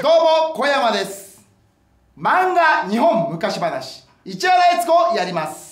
どうも小山です漫画日本昔話市原悦子やります